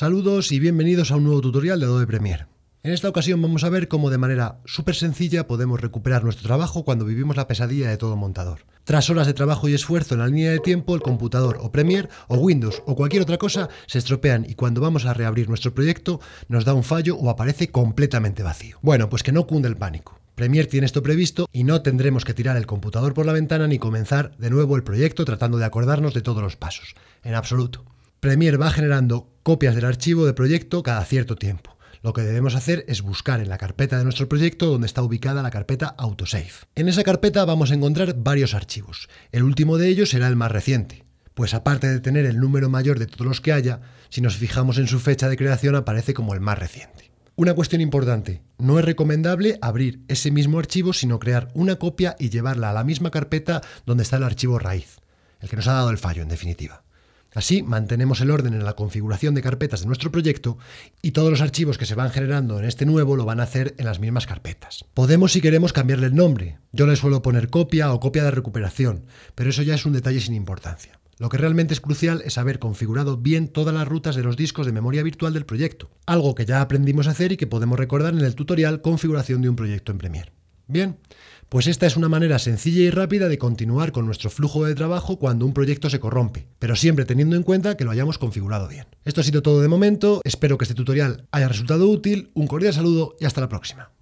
Saludos y bienvenidos a un nuevo tutorial de Adobe Premiere. En esta ocasión vamos a ver cómo de manera súper sencilla podemos recuperar nuestro trabajo cuando vivimos la pesadilla de todo montador. Tras horas de trabajo y esfuerzo en la línea de tiempo, el computador o Premiere o Windows o cualquier otra cosa se estropean y cuando vamos a reabrir nuestro proyecto nos da un fallo o aparece completamente vacío. Bueno, pues que no cunde el pánico. Premiere tiene esto previsto y no tendremos que tirar el computador por la ventana ni comenzar de nuevo el proyecto tratando de acordarnos de todos los pasos. En absoluto. Premiere va generando copias del archivo de proyecto cada cierto tiempo. Lo que debemos hacer es buscar en la carpeta de nuestro proyecto donde está ubicada la carpeta Autosave. En esa carpeta vamos a encontrar varios archivos. El último de ellos será el más reciente, pues aparte de tener el número mayor de todos los que haya, si nos fijamos en su fecha de creación aparece como el más reciente. Una cuestión importante, no es recomendable abrir ese mismo archivo, sino crear una copia y llevarla a la misma carpeta donde está el archivo raíz, el que nos ha dado el fallo en definitiva. Así mantenemos el orden en la configuración de carpetas de nuestro proyecto y todos los archivos que se van generando en este nuevo lo van a hacer en las mismas carpetas. Podemos si queremos cambiarle el nombre. Yo le suelo poner copia o copia de recuperación, pero eso ya es un detalle sin importancia. Lo que realmente es crucial es haber configurado bien todas las rutas de los discos de memoria virtual del proyecto, algo que ya aprendimos a hacer y que podemos recordar en el tutorial Configuración de un proyecto en Premiere. Bien, pues esta es una manera sencilla y rápida de continuar con nuestro flujo de trabajo cuando un proyecto se corrompe, pero siempre teniendo en cuenta que lo hayamos configurado bien. Esto ha sido todo de momento, espero que este tutorial haya resultado útil, un cordial saludo y hasta la próxima.